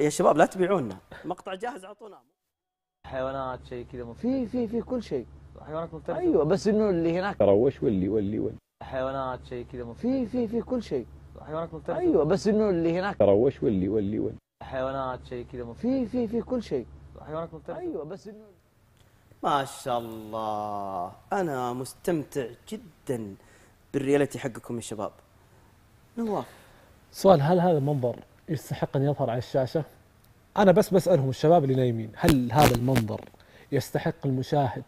يا شباب لا تبيعونا مقطع جاهز اعطونا حيوانات شيء كذا في في في كل شيء حيوانات مختلفه ايوه بس انه اللي هناك وش واللي واللي واللي حيوانات شيء كذا في في في كل شيء حيوانات مختلفه ايوه بس انه اللي هناك وش واللي واللي واللي حيوانات شيء كذا في في في كل شيء حيوانات مختلفه ايوه بس انه ما شاء الله انا مستمتع جدا بالريالتي حقكم يا شباب نواف سؤال هل هذا منظر يستحق أن يظهر على الشاشة أنا بس بسألهم الشباب اللي نايمين هل هذا المنظر يستحق المشاهد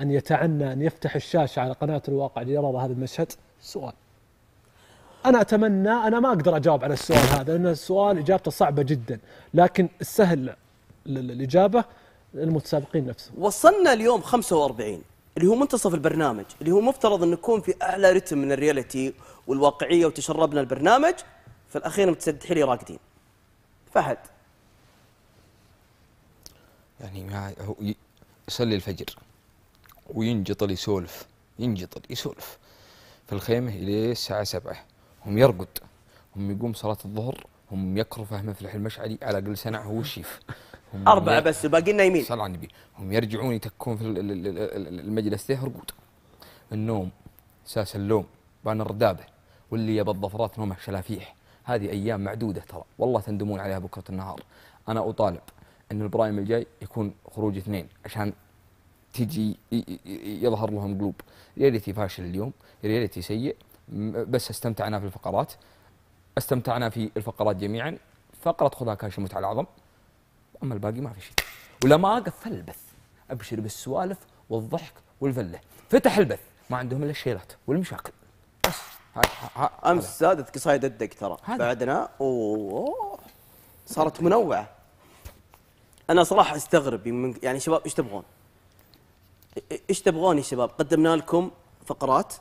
أن يتعنى أن يفتح الشاشة على قناة الواقع ليرى هذا المشهد سؤال أنا أتمنى أنا ما أقدر أجاوب على السؤال هذا لأن السؤال إجابته صعبة جدا لكن السهل الإجابة المتسابقين نفسهم وصلنا اليوم 45 اللي هو منتصف البرنامج اللي هو مفترض أن نكون في أعلى رتم من الرياليتي والواقعية وتشربنا البرنامج في الاخير متسدحين لي راقدين فهد يعني هو يصلي الفجر وينجطل يسولف ينجطل يسولف في الخيمة إلى الساعة سبعة هم يرقد هم يقوم صلاة الظهر هم يكرفه مفلح المشعلي على أقل سنع هو الشيف هم أربعة ي... بس الباقيين يمين صلى على النبي هم يرجعون يتكون في المجلس ذي رقود النوم ساس اللوم بان الردابة واللي يبى الظفرات نومه شلافيح هذه أيام معدودة ترى والله تندمون عليها بكرة النهار أنا أطالب أن البرايم الجاي يكون خروج اثنين عشان تجي يظهر لهم قلوب ريالتي فاشل اليوم ريالتي سيء بس استمتعنا في الفقرات استمتعنا في الفقرات جميعا فقرة خذها كاش المتعة العظم أما الباقي ما في شيء ولما قفل البث أبشر بالسوالف والضحك والفلة فتح البث ما عندهم إلا الشيلات والمشاكل امس زادت قصايد الدق ترى بعدنا اوه صارت منوعه انا صراحه استغرب من يعني شباب ايش تبغون؟ ايش تبغون يا شباب؟ قدمنا لكم فقرات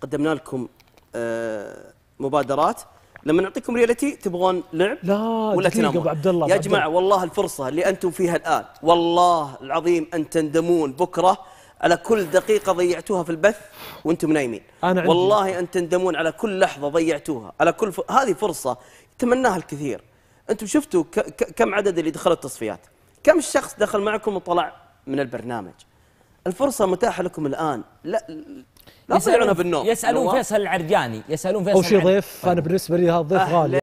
قدمنا لكم آه مبادرات لما نعطيكم ريالتي تبغون لعب لا ولا تنامون ابو عبد الله يا جماعه والله الفرصه اللي انتم فيها الان والله العظيم ان تندمون بكره على كل دقيقة ضيعتوها في البث وانتم نايمين أنا عندي والله أن تندمون على كل لحظة ضيعتوها على كل ف... هذه فرصة يتمناها الكثير أنتم شفتوا ك... ك... كم عدد اللي دخلوا التصفيات كم شخص دخل معكم وطلع من البرنامج الفرصة متاحة لكم الآن لا لا تضيعونها بالنوم يسألون فيصل العرجاني يسألون فيصل أول شيء ضيف أنا بالنسبة لي هذا ضيف غالي